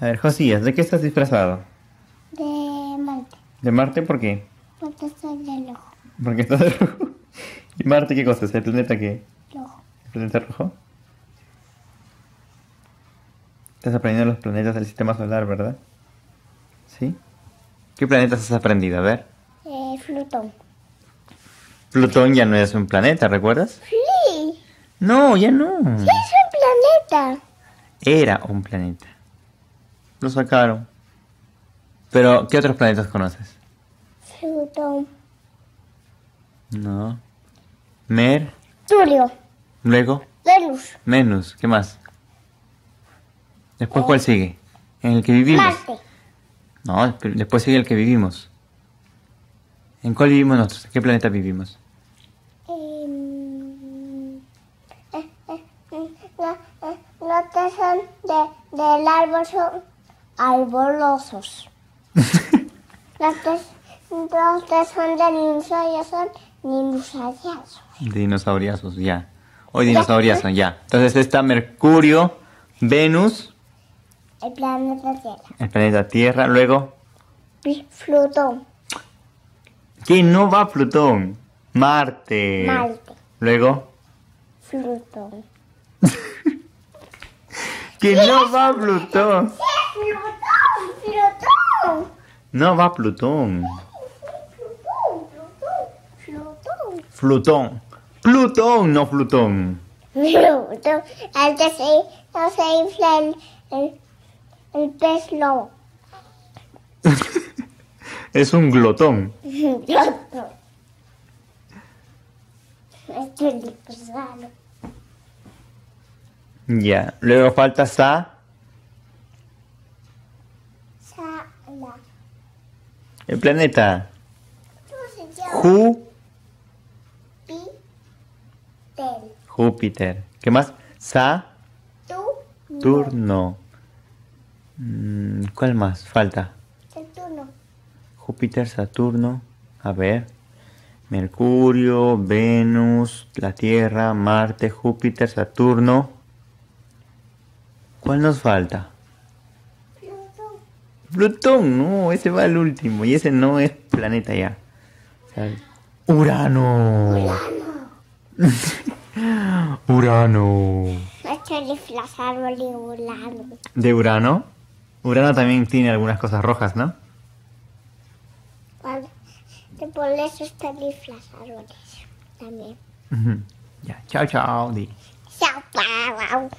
A ver, Josías, ¿de qué estás disfrazado? De Marte. ¿De Marte por qué? Porque estoy de rojo. qué estás de rojo. ¿Y Marte qué cosa? el planeta qué? Rojo. ¿El planeta rojo? Estás aprendiendo los planetas del sistema solar, ¿verdad? ¿Sí? ¿Qué planetas has aprendido? A ver. Eh, Plutón. Plutón ya no es un planeta, ¿recuerdas? Sí. No, ya no. Sí, es un planeta. Era un planeta. Lo sacaron. Pero, ¿qué otros planetas conoces? Plutón. No. Mer. Tulio. Luego. Venus. Venus, ¿qué más? Después, ¿cuál sigue? En el que vivimos. Marte. No, después sigue el que vivimos. ¿En cuál vivimos nosotros? ¿En qué planeta vivimos? Em, eh, eh, mm, eh son del árbol, son alborosos. las, los tres son de dinosaurios, son dinosauriasos dinosauriasos ya. Hoy dinosauriazos, ya. ya. Entonces está Mercurio, Venus. El planeta Tierra. El planeta Tierra, luego. Plutón. ¿Quién no va Plutón? Marte. Marte. Luego. Plutón. ¿Quién no va Plutón? Plutón? Plutón, Plutón. No va Plutón. Plutón. Plutón. Plutón, no Plutón. Plutón. Antes se, no se infla el, el, el pez lobo. es un glotón. Pues, ya. Luego falta sa. El planeta. Júpiter. ¿Qué más? Sa. Turno. Mm, ¿Cuál más falta? Saturno. Júpiter, Saturno. A ver. Mercurio, Venus, la Tierra, Marte, Júpiter, Saturno. ¿Cuál nos falta? Plutón, no, ese va al último y ese no es planeta ya. ¡Urano! Urano. Urano. Urano. de Urano. ¿De Urano? Urano también tiene algunas cosas rojas, ¿no? Por eso está disfrazado también. Ya, chao, chao. Chao, chao.